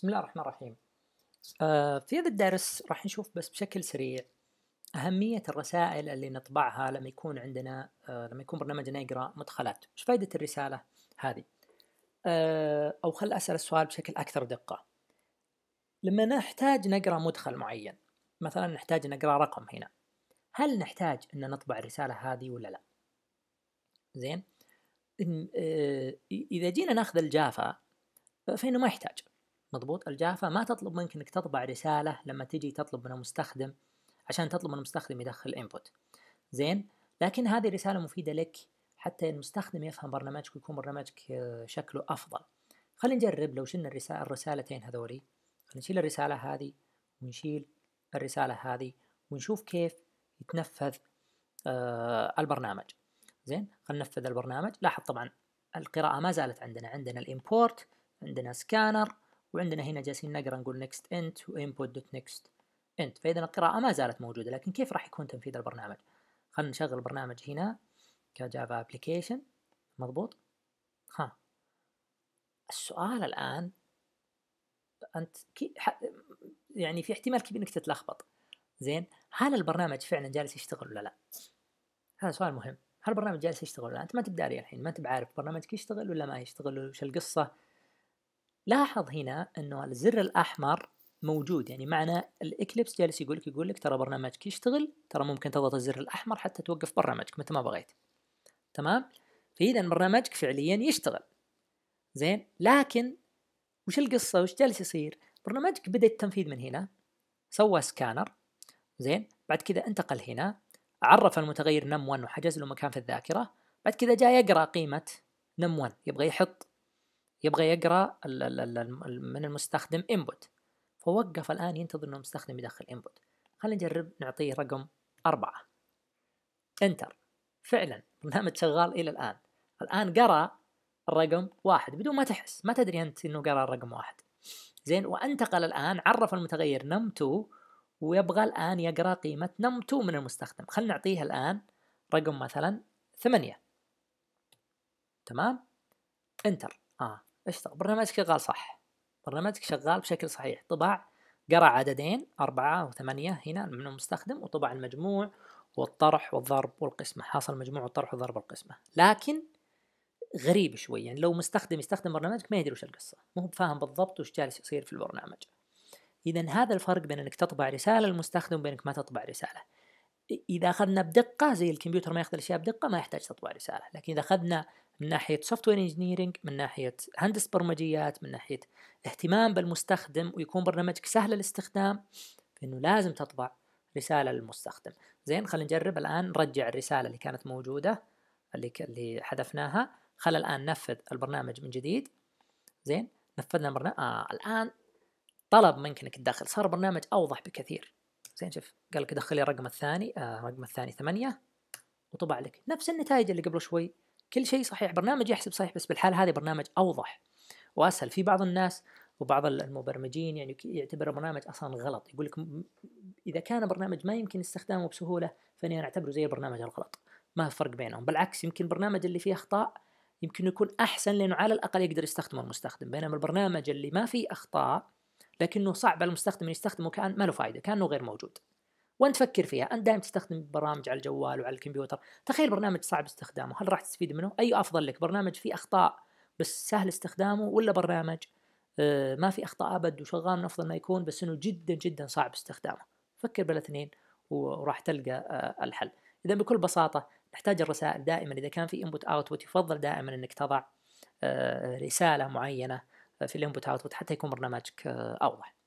بسم الله الرحمن الرحيم آه في هذا الدرس راح نشوف بس بشكل سريع أهمية الرسائل اللي نطبعها لما يكون عندنا آه لما يكون برنامجنا يقرأ مدخلات وش فائدة الرسالة هذه آه أو خل أسأل السؤال بشكل أكثر دقة لما نحتاج نقرأ مدخل معين مثلا نحتاج نقرأ رقم هنا هل نحتاج أن نطبع الرسالة هذه ولا لا زين آه، إذا جينا ناخذ الجافة فإنه ما يحتاج مضبوط الجافا ما تطلب منك انك تطبع رساله لما تجي تطلب من المستخدم عشان تطلب من المستخدم يدخل انبوت زين لكن هذه رساله مفيده لك حتى المستخدم يفهم برنامجك ويكون برنامجك آه، شكله افضل خلينا نجرب لو شلنا الرسالة الرسالتين هذولي خلينا نشيل الرسالة هذه ونشيل الرسالة هذه ونشوف كيف يتنفذ آه البرنامج زين خلينا ننفذ البرنامج لاحظ طبعا القراءة ما زالت عندنا عندنا الامبورت عندنا سكانر وعندنا هنا جالسين نقرا نقول نكست انت وانبوت دوت نكست انت فاذا القراءه ما زالت موجوده لكن كيف راح يكون تنفيذ البرنامج خلينا نشغل البرنامج هنا كجافا ابلكيشن مضبوط ها السؤال الان انت كي يعني في احتمال كبير انك تتلخبط زين هل البرنامج فعلا جالس يشتغل ولا لا هذا سؤال مهم هل البرنامج جالس يشتغل ولا لا؟ انت ما تبداري الحين ما انت بعارف برنامجك يشتغل ولا ما يشتغل وش القصه لاحظ هنا انه الزر الاحمر موجود يعني معنى الاكليبس جالس يقول لك يقول لك ترى برنامجك يشتغل ترى ممكن تضغط الزر الاحمر حتى توقف برنامجك متى ما بغيت تمام فاذا برنامجك فعليا يشتغل زين لكن وش القصه وش جالس يصير برنامجك بدا التنفيذ من هنا سوى سكانر زين بعد كذا انتقل هنا عرف المتغير نم 1 وحجز له مكان في الذاكره بعد كذا جاء يقرا قيمه نم 1 يبغى يحط يبغى يقرا من المستخدم انبوت فوقف الان ينتظر انه المستخدم يدخل انبوت خلينا نجرب نعطيه رقم أربعة انتر فعلا البرنامج شغال الى الان الان قرا الرقم واحد بدون ما تحس ما تدري انت انه قرا الرقم واحد زين وانتقل الان عرف المتغير نم2 ويبغى الان يقرا قيمه نم2 من المستخدم خلينا نعطيه الان رقم مثلا ثمانية تمام انتر اه اشتغل برنامجك شغال صح برنامجك شغال بشكل صحيح طبع قرأ عددين أربعة وثمانية هنا من المستخدم وطبع المجموع والطرح والضرب والقسمة حاصل مجموع الطرح والضرب والقسمة لكن غريب شوي يعني لو مستخدم يستخدم برنامجك ما يدري وش القصة مو فاهم بالضبط وش جالس يصير في البرنامج إذا هذا الفرق بين إنك تطبع رسالة للمستخدم وبينك ما تطبع رسالة اذا اخذنا بدقه زي الكمبيوتر ما ياخذ الاشياء بدقه ما يحتاج تطبع رساله لكن اذا اخذنا من ناحيه سوفت وير انجينيرنج من ناحيه هندسه برمجيات من ناحيه اهتمام بالمستخدم ويكون برنامجك سهل الاستخدام فانه لازم تطبع رساله للمستخدم زين خلينا نجرب الان نرجع الرساله اللي كانت موجوده اللي اللي حذفناها خل الان نفذ البرنامج من جديد زين نفذنا البرنامج آه الان طلب منك انك تدخل صار برنامج اوضح بكثير زين شوف قال لك دخل لي الرقم الثاني آه الرقم الثاني ثمانية وطبع لك نفس النتائج اللي قبل شوي كل شيء صحيح برنامج يحسب صحيح بس بالحالة هذه برنامج أوضح وأسهل في بعض الناس وبعض المبرمجين يعني يعتبر برنامج اصلا غلط يقول لك اذا كان برنامج ما يمكن استخدامه بسهوله فاني انا اعتبره زي البرنامج الغلط ما في فرق بينهم بالعكس يمكن البرنامج اللي فيه اخطاء يمكن يكون احسن لانه على الاقل يقدر يستخدمه المستخدم بينما البرنامج اللي ما فيه اخطاء لكنه صعب على المستخدم انه يستخدمه كان ما له فائده كانه غير موجود وانت فكر فيها انت دائما تستخدم برامج على الجوال وعلى الكمبيوتر تخيل برنامج صعب استخدامه هل راح تستفيد منه اي افضل لك برنامج فيه اخطاء بس سهل استخدامه ولا برنامج آه، ما في اخطاء ابد وشغال من افضل ما يكون بس انه جدا جدا صعب استخدامه فكر بالاثنين وراح تلقى آه، الحل اذا بكل بساطه نحتاج الرسائل دائما اذا كان في انبوت اوتبوت يفضل دائما انك تضع آه، رساله معينه في الانبوت اوتبوت حتى يكون برنامجك آه، اوضح